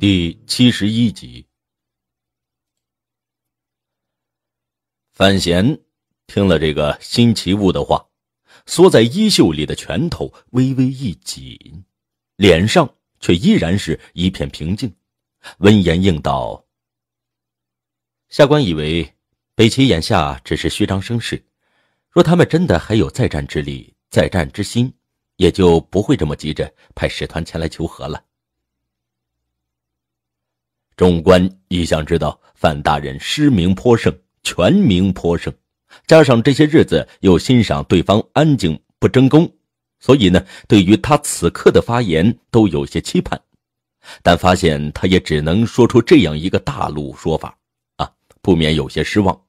第七十一集，范闲听了这个新奇物的话，缩在衣袖里的拳头微微一紧，脸上却依然是一片平静。温言应道：“下官以为，北齐眼下只是虚张声势，若他们真的还有再战之力、再战之心，也就不会这么急着派使团前来求和了。”众官一向知道范大人诗名颇盛，全名颇盛，加上这些日子又欣赏对方安静不争功，所以呢，对于他此刻的发言都有些期盼，但发现他也只能说出这样一个大陆说法，啊，不免有些失望。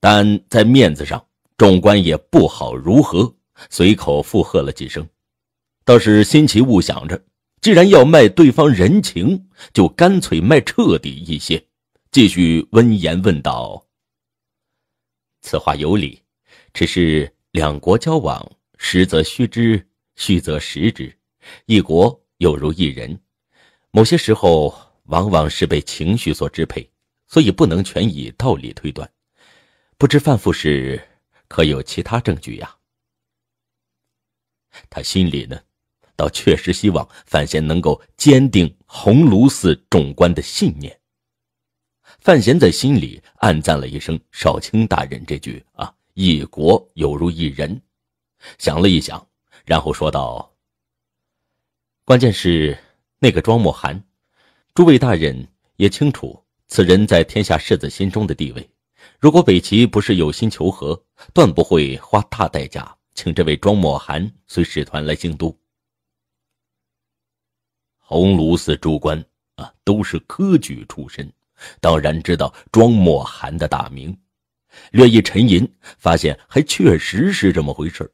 但在面子上，众官也不好如何，随口附和了几声，倒是新奇物想着。既然要卖对方人情，就干脆卖彻底一些。继续温言问道：“此话有理，只是两国交往，实则虚之，虚则实之。一国有如一人，某些时候往往是被情绪所支配，所以不能全以道理推断。不知范副使可有其他证据呀？”他心里呢？倒确实希望范闲能够坚定鸿胪寺众官的信念。范闲在心里暗赞了一声：“少卿大人，这句啊，一国有如一人。”想了一想，然后说道：“关键是那个庄墨涵，诸位大人也清楚，此人在天下世子心中的地位。如果北齐不是有心求和，断不会花大代价请这位庄墨涵随使团来京都。”鸿胪寺诸官啊，都是科举出身，当然知道庄墨涵的大名。略一沉吟，发现还确实是这么回事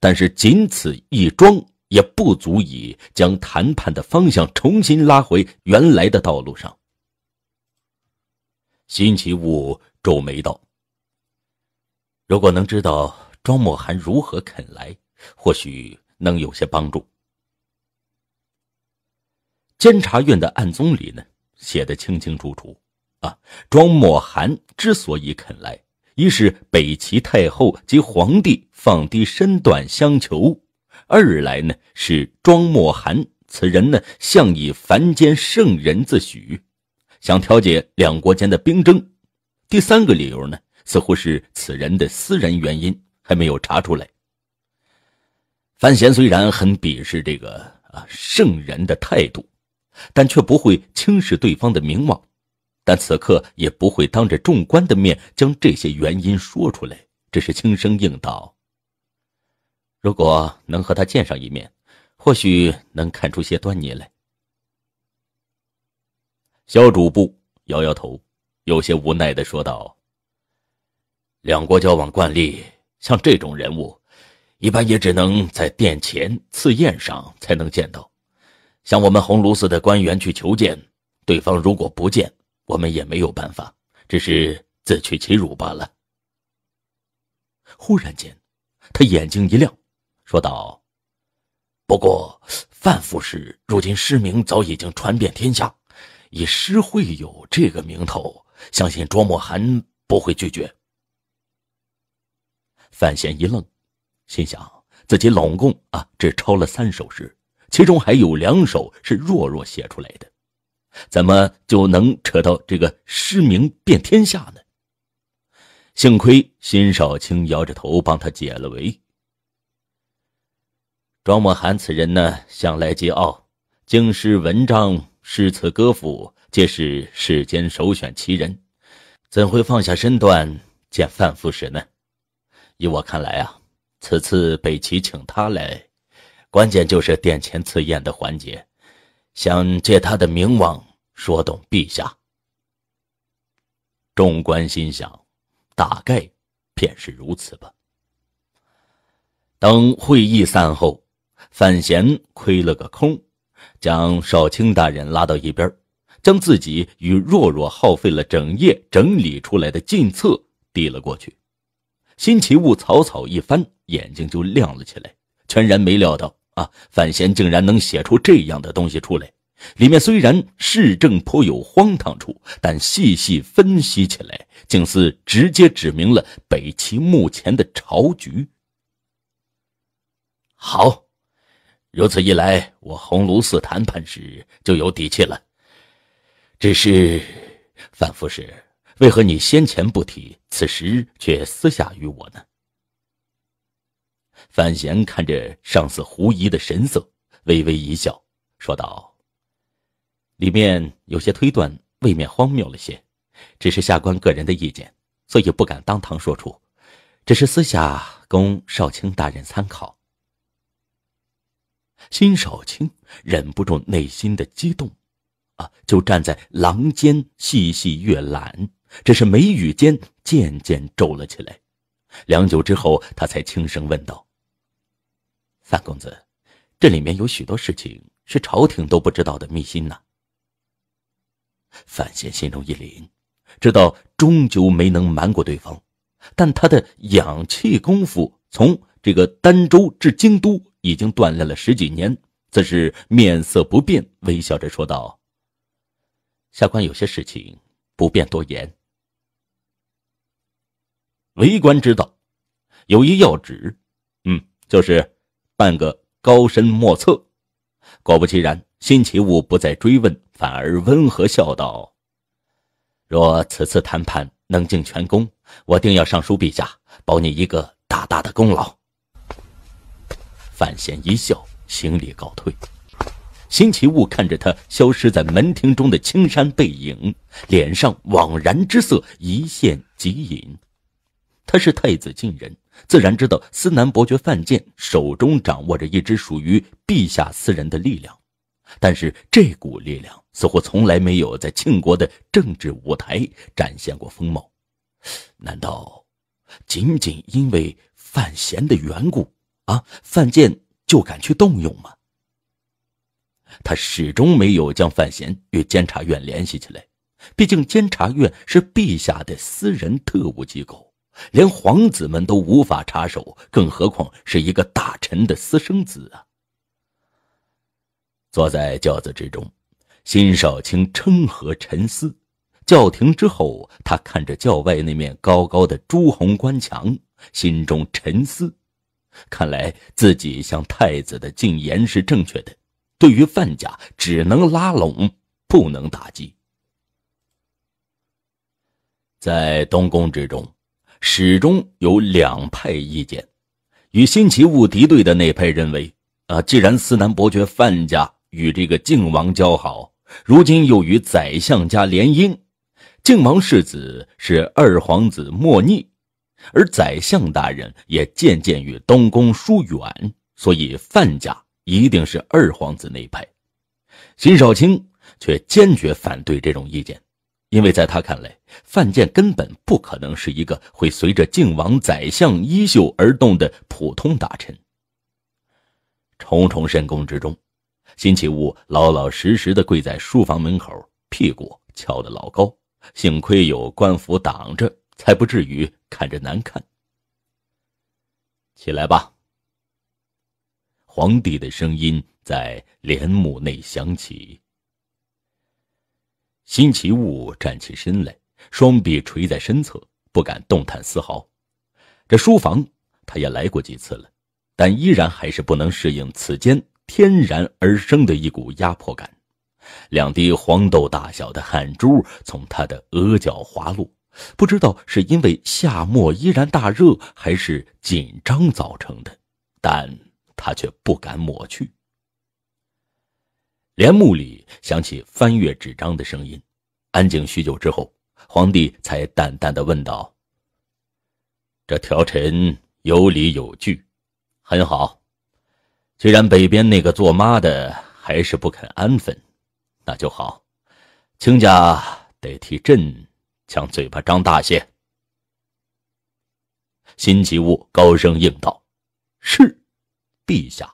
但是仅此一桩，也不足以将谈判的方向重新拉回原来的道路上。辛奇武皱眉道：“如果能知道庄墨涵如何肯来，或许能有些帮助。”监察院的案宗里呢，写的清清楚楚啊。庄墨寒之所以肯来，一是北齐太后及皇帝放低身段相求，二来呢是庄墨寒此人呢，向以凡间圣人自诩，想调解两国间的兵争。第三个理由呢，似乎是此人的私人原因，还没有查出来。范闲虽然很鄙视这个啊圣人的态度。但却不会轻视对方的名望，但此刻也不会当着众官的面将这些原因说出来，只是轻声应道：“如果能和他见上一面，或许能看出些端倪来。”萧主簿摇摇头，有些无奈的说道：“两国交往惯例，像这种人物，一般也只能在殿前赐宴上才能见到。”向我们红炉寺的官员去求见，对方如果不见，我们也没有办法，只是自取其辱罢了。忽然间，他眼睛一亮，说道：“不过，范副使如今失名早已经传遍天下，以诗会友这个名头，相信庄墨涵不会拒绝。”范闲一愣，心想自己拢共啊，只抄了三首诗。其中还有两首是若若写出来的，怎么就能扯到这个诗名遍天下呢？幸亏辛少卿摇着头帮他解了围。庄墨涵此人呢，向来桀骜，京师文章、诗词歌赋，皆是世间首选奇人，怎会放下身段见范副使呢？依我看来啊，此次北齐请他来。关键就是殿前赐宴的环节，想借他的名望说动陛下。众官心想，大概便是如此吧。等会议散后，范闲亏了个空，将少卿大人拉到一边，将自己与若若耗费了整夜整理出来的进册递了过去。新奇物草草一翻，眼睛就亮了起来。全然没料到啊！范闲竟然能写出这样的东西出来。里面虽然市政颇有荒唐处，但细细分析起来，竟似直接指明了北齐目前的朝局。好，如此一来，我鸿胪寺谈判时就有底气了。只是范副使，为何你先前不提，此时却私下与我呢？范闲看着上司狐疑的神色，微微一笑，说道：“里面有些推断未免荒谬了些，只是下官个人的意见，所以不敢当堂说出，只是私下供少卿大人参考。”辛少卿忍不住内心的激动，啊，就站在廊间细细阅览，只是眉宇间渐渐皱了起来。良久之后，他才轻声问道。范公子，这里面有许多事情是朝廷都不知道的秘辛呐。范闲心中一凛，知道终究没能瞒过对方，但他的养气功夫从这个丹州至京都已经锻炼了十几年，自是面色不变，微笑着说道：“下官有些事情不便多言，为官之道有一要旨，嗯，就是。”半个高深莫测，果不其然，辛奇武不再追问，反而温和笑道：“若此次谈判能尽全功，我定要上书陛下，保你一个大大的功劳。”范闲一笑，行礼告退。辛奇武看着他消失在门庭中的青山背影，脸上惘然之色一现即隐。他是太子近人。自然知道，司南伯爵范建手中掌握着一支属于陛下私人的力量，但是这股力量似乎从来没有在庆国的政治舞台展现过风貌。难道仅仅因为范闲的缘故啊，范建就敢去动用吗？他始终没有将范闲与监察院联系起来，毕竟监察院是陛下的私人特务机构。连皇子们都无法插手，更何况是一个大臣的私生子啊！坐在轿子之中，辛少卿称和沉思。轿停之后，他看着轿外那面高高的朱红官墙，心中沉思：看来自己向太子的进言是正确的。对于范家，只能拉拢，不能打击。在东宫之中。始终有两派意见，与新奇物敌对的那派认为，啊，既然司南伯爵范家与这个靖王交好，如今又与宰相家联姻，靖王世子是二皇子莫逆，而宰相大人也渐渐与东宫疏远，所以范家一定是二皇子那派。秦少卿却坚决反对这种意见。因为在他看来，范建根本不可能是一个会随着靖王宰相衣袖而动的普通大臣。重重深宫之中，辛弃物老老实实的跪在书房门口，屁股翘得老高，幸亏有官府挡着，才不至于看着难看。起来吧。皇帝的声音在帘幕内响起。辛奇物站起身来，双臂垂在身侧，不敢动弹丝毫。这书房他也来过几次了，但依然还是不能适应此间天然而生的一股压迫感。两滴黄豆大小的汗珠从他的额角滑落，不知道是因为夏末依然大热，还是紧张造成的，但他却不敢抹去。帘幕里响起翻阅纸张的声音，安静许久之后，皇帝才淡淡的问道：“这条陈有理有据，很好。既然北边那个做妈的还是不肯安分，那就好。卿家得替朕将嘴巴张大些。”辛吉物高声应道：“是，陛下。”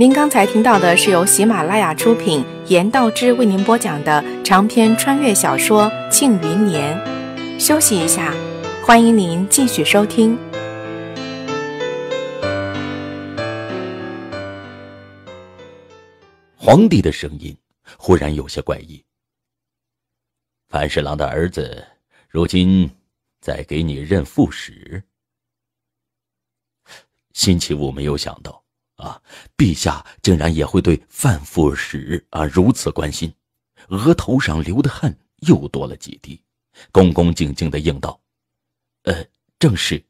您刚才听到的是由喜马拉雅出品，严道之为您播讲的长篇穿越小说《庆余年》。休息一下，欢迎您继续收听。皇帝的声音忽然有些怪异。樊侍郎的儿子，如今在给你任副使。辛弃武没有想到。啊！陛下竟然也会对范副使啊如此关心，额头上流的汗又多了几滴，恭恭敬敬的应道：“呃，正是。”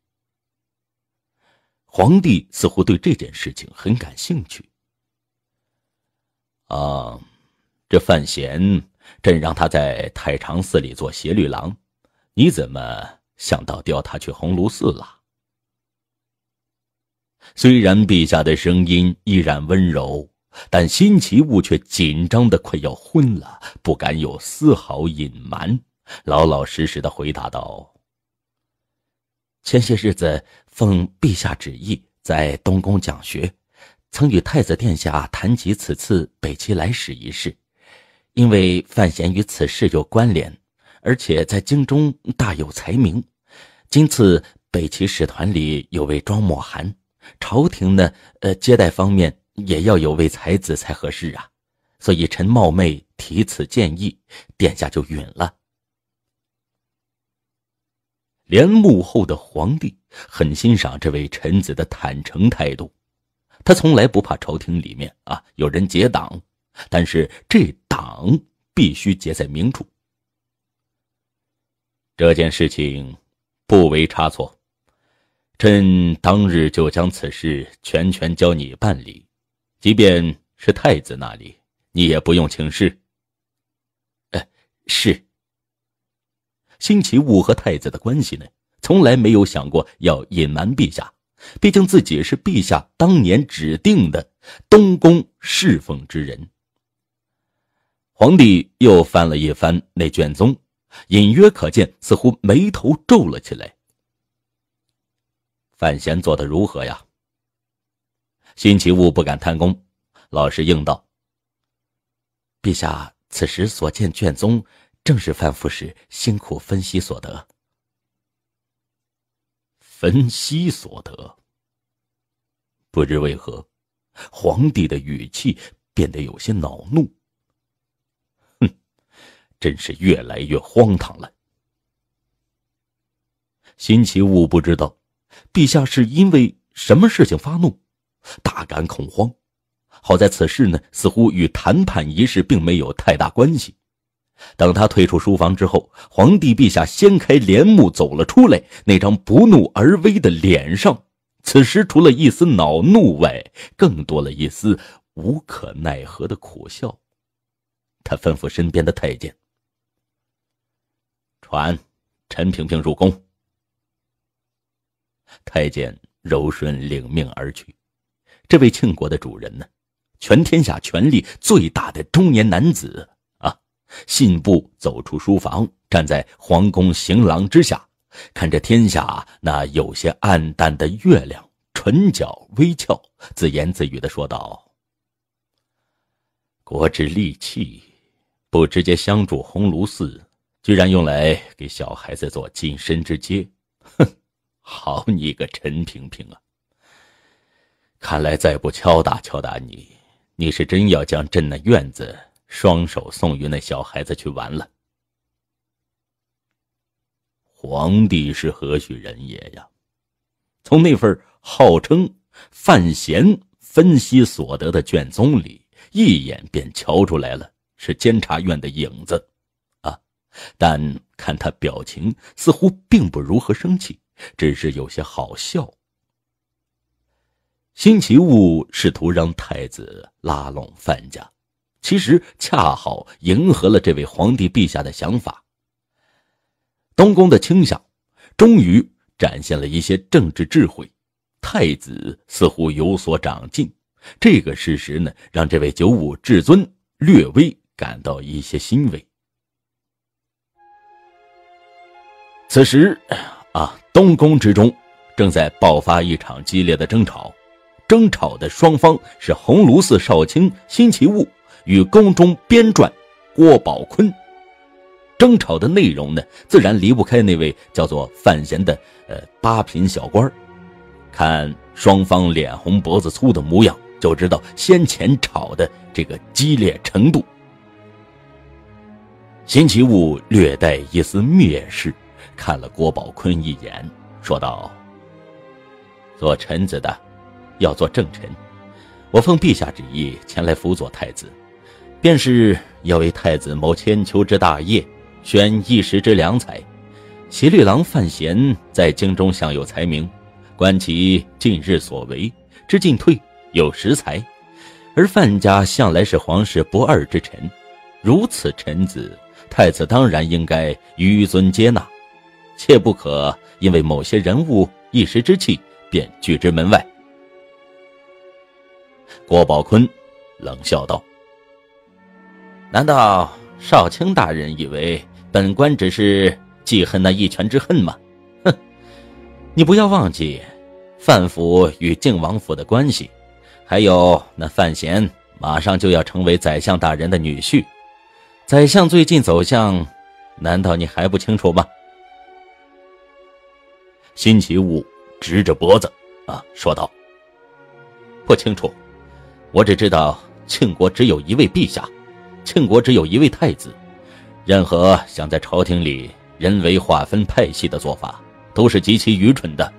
皇帝似乎对这件事情很感兴趣。啊，这范闲，朕让他在太常寺里做协律郎，你怎么想到调他去鸿胪寺了？虽然陛下的声音依然温柔，但辛奇物却紧张的快要昏了，不敢有丝毫隐瞒，老老实实的回答道：“前些日子奉陛下旨意在东宫讲学，曾与太子殿下谈及此次北齐来使一事，因为范闲与此事有关联，而且在京中大有才名，今次北齐使团里有位庄墨涵。朝廷呢，呃，接待方面也要有位才子才合适啊，所以臣冒昧提此建议，殿下就允了。连幕后的皇帝很欣赏这位臣子的坦诚态度，他从来不怕朝廷里面啊有人结党，但是这党必须结在明处。这件事情，不为差错。朕当日就将此事全权交你办理，即便是太子那里，你也不用请示。哎，是。辛奇武和太子的关系呢，从来没有想过要隐瞒陛下，毕竟自己是陛下当年指定的东宫侍奉之人。皇帝又翻了一翻那卷宗，隐约可见，似乎眉头皱了起来。范闲做的如何呀？辛奇物不敢贪功，老实应道：“陛下此时所见卷宗，正是范副使辛苦分析所得。分析所得。不知为何，皇帝的语气变得有些恼怒。哼，真是越来越荒唐了。”辛奇物不知道。陛下是因为什么事情发怒，大感恐慌。好在此事呢，似乎与谈判一事并没有太大关系。等他退出书房之后，皇帝陛下掀开帘幕走了出来，那张不怒而威的脸上，此时除了一丝恼怒外，更多了一丝无可奈何的苦笑。他吩咐身边的太监：“传陈萍萍入宫。”太监柔顺领命而去。这位庆国的主人呢？全天下权力最大的中年男子啊，信步走出书房，站在皇宫行廊之下，看着天下那有些暗淡的月亮，唇角微翘，自言自语的说道：“国之利器，不直接相助鸿胪寺，居然用来给小孩子做近身之阶，哼。”好你个陈萍萍啊！看来再不敲打敲打你，你是真要将朕那院子双手送于那小孩子去玩了。皇帝是何许人也呀？从那份号称范闲分析所得的卷宗里，一眼便瞧出来了，是监察院的影子，啊！但看他表情，似乎并不如何生气。只是有些好笑。新奇物试图让太子拉拢范家，其实恰好迎合了这位皇帝陛下的想法。东宫的倾向终于展现了一些政治智慧，太子似乎有所长进。这个事实呢，让这位九五至尊略微感到一些欣慰。此时。啊，东宫之中正在爆发一场激烈的争吵，争吵的双方是红炉寺少卿辛其物与宫中编撰郭宝坤。争吵的内容呢，自然离不开那位叫做范闲的呃八品小官。看双方脸红脖子粗的模样，就知道先前吵的这个激烈程度。辛其物略带一丝蔑视。看了郭宝坤一眼，说道：“做臣子的，要做正臣。我奉陛下旨意前来辅佐太子，便是要为太子谋千秋之大业，选一时之良才。骑律郎范闲在京中享有才名，观其近日所为，知进退，有实才。而范家向来是皇室不二之臣，如此臣子，太子当然应该纡尊接纳。”切不可因为某些人物一时之气便拒之门外。”郭宝坤冷笑道：“难道少卿大人以为本官只是记恨那一拳之恨吗？哼！你不要忘记，范府与靖王府的关系，还有那范闲马上就要成为宰相大人的女婿，宰相最近走向，难道你还不清楚吗？”辛奇武直着脖子啊，说道：“不清楚，我只知道庆国只有一位陛下，庆国只有一位太子。任何想在朝廷里人为划分派系的做法，都是极其愚蠢的。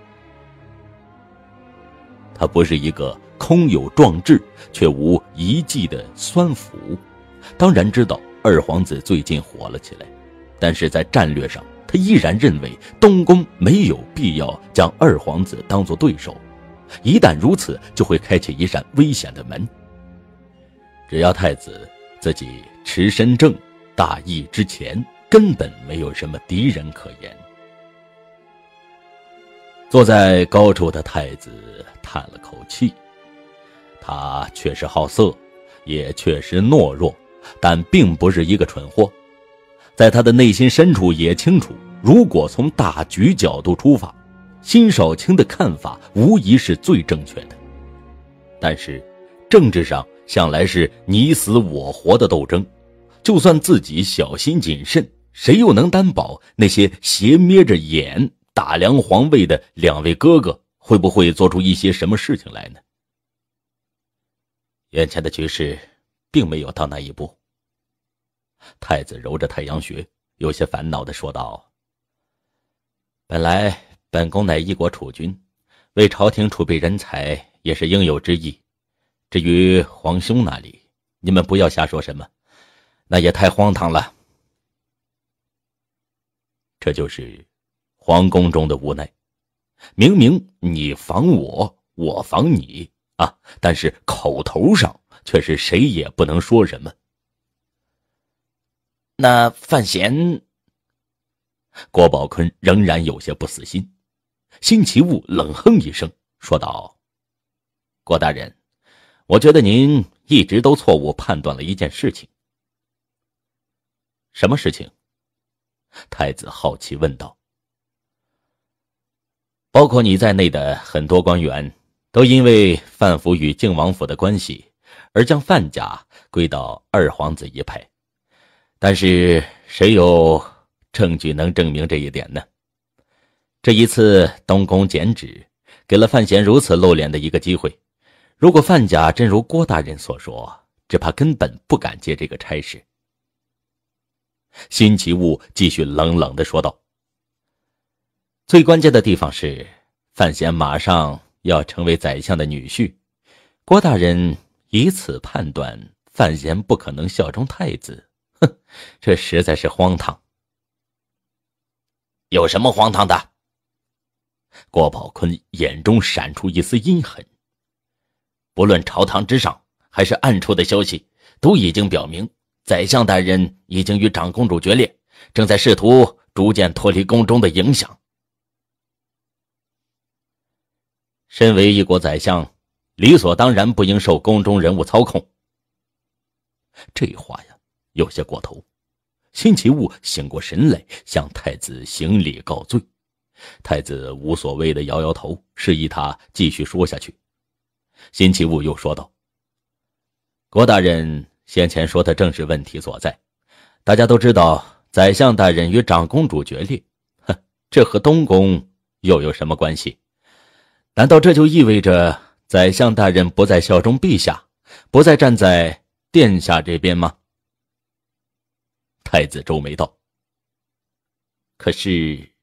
他不是一个空有壮志却无一迹的酸腐，当然知道二皇子最近火了起来，但是在战略上……”他依然认为东宫没有必要将二皇子当作对手，一旦如此，就会开启一扇危险的门。只要太子自己持身正，大义之前，根本没有什么敌人可言。坐在高处的太子叹了口气，他确实好色，也确实懦弱，但并不是一个蠢货。在他的内心深处也清楚，如果从大局角度出发，辛少卿的看法无疑是最正确的。但是，政治上向来是你死我活的斗争，就算自己小心谨慎，谁又能担保那些斜眯着眼打量皇位的两位哥哥会不会做出一些什么事情来呢？眼前的局势并没有到那一步。太子揉着太阳穴，有些烦恼的说道：“本来本宫乃一国储君，为朝廷储备人才也是应有之义。至于皇兄那里，你们不要瞎说什么，那也太荒唐了。”这就是皇宫中的无奈，明明你防我，我防你啊，但是口头上却是谁也不能说什么。那范闲，郭宝坤仍然有些不死心。辛奇物冷哼一声，说道：“郭大人，我觉得您一直都错误判断了一件事情。什么事情？”太子好奇问道：“包括你在内的很多官员，都因为范府与靖王府的关系，而将范家归到二皇子一派。”但是谁有证据能证明这一点呢？这一次东宫剪纸给了范闲如此露脸的一个机会，如果范家真如郭大人所说，只怕根本不敢接这个差事。辛奇物继续冷冷的说道：“最关键的地方是，范闲马上要成为宰相的女婿，郭大人以此判断范闲不可能效忠太子。”哼，这实在是荒唐。有什么荒唐的？郭宝坤眼中闪出一丝阴狠。不论朝堂之上还是暗处的消息，都已经表明，宰相大人已经与长公主决裂，正在试图逐渐脱离宫中的影响。身为一国宰相，理所当然不应受宫中人物操控。这话呀。有些过头，辛奇物醒过神来，向太子行礼告罪。太子无所谓的摇摇头，示意他继续说下去。辛奇物又说道：“郭大人先前说的正是问题所在。大家都知道，宰相大人与长公主决裂，这和东宫又有什么关系？难道这就意味着宰相大人不再效忠陛下，不再站在殿下这边吗？”太子皱眉道：“可是，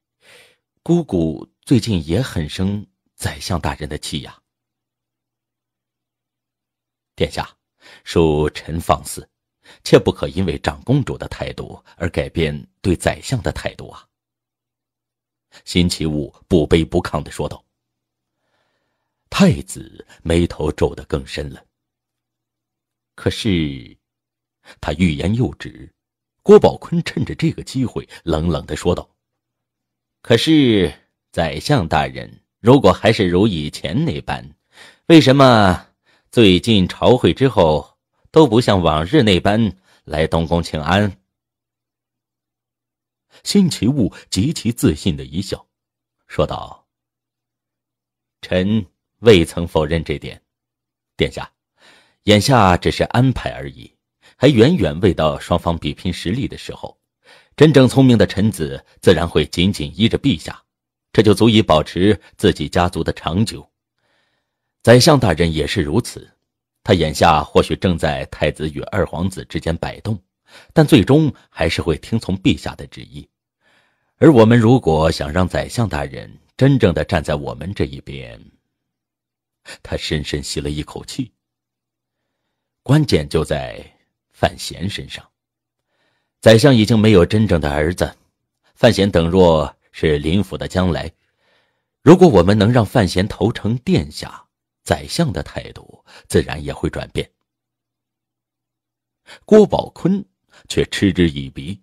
姑姑最近也很生宰相大人的气呀。”殿下，恕臣放肆，切不可因为长公主的态度而改变对宰相的态度啊！”辛奇武不卑不亢的说道。太子眉头皱得更深了。可是，他欲言又止。郭宝坤趁着这个机会，冷冷的说道：“可是，宰相大人，如果还是如以前那般，为什么最近朝会之后都不像往日那般来东宫请安？”辛奇物极其自信的一笑，说道：“臣未曾否认这点，殿下，眼下只是安排而已。”还远远未到双方比拼实力的时候，真正聪明的臣子自然会紧紧依着陛下，这就足以保持自己家族的长久。宰相大人也是如此，他眼下或许正在太子与二皇子之间摆动，但最终还是会听从陛下的旨意。而我们如果想让宰相大人真正的站在我们这一边，他深深吸了一口气，关键就在。范闲身上，宰相已经没有真正的儿子。范闲等若是林府的将来。如果我们能让范闲投诚殿下，宰相的态度自然也会转变。郭宝坤却嗤之以鼻：“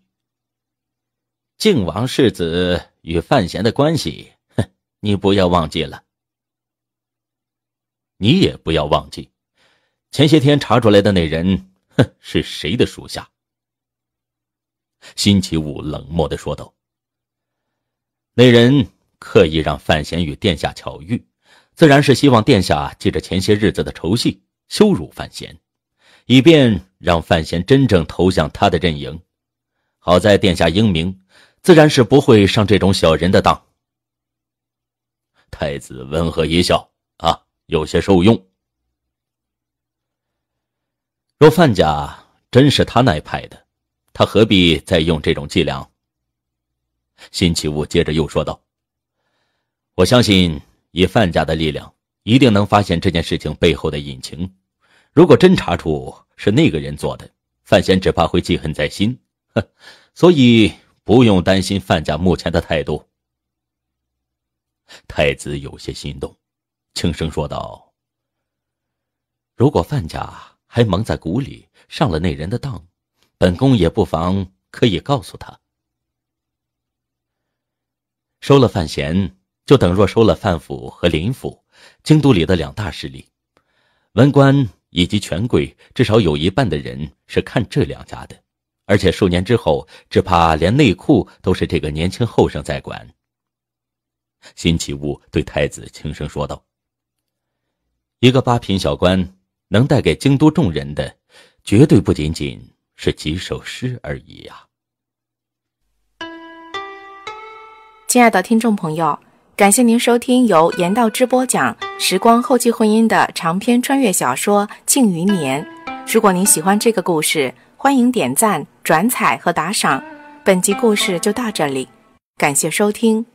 靖王世子与范闲的关系，哼，你不要忘记了，你也不要忘记，前些天查出来的那人。”哼，是谁的属下？辛奇武冷漠的说道。那人刻意让范闲与殿下巧遇，自然是希望殿下记着前些日子的仇戏，羞辱范闲，以便让范闲真正投向他的阵营。好在殿下英明，自然是不会上这种小人的当。太子温和一笑：“啊，有些受用。”若范家真是他那派的，他何必再用这种伎俩？辛弃吾接着又说道：“我相信以范家的力量，一定能发现这件事情背后的隐情。如果真查出是那个人做的，范闲只怕会记恨在心。哼，所以不用担心范家目前的态度。”太子有些心动，轻声说道：“如果范家……”还蒙在鼓里上了那人的当，本宫也不妨可以告诉他。收了范闲，就等若收了范府和林府，京都里的两大势力，文官以及权贵至少有一半的人是看这两家的，而且数年之后，只怕连内库都是这个年轻后生在管。辛弃物对太子轻声说道：“一个八品小官。”能带给京都众人的，绝对不仅仅是几首诗而已呀。亲爱的听众朋友，感谢您收听由言道之播讲《时光后期婚姻》的长篇穿越小说《庆余年》。如果您喜欢这个故事，欢迎点赞、转采和打赏。本集故事就到这里，感谢收听。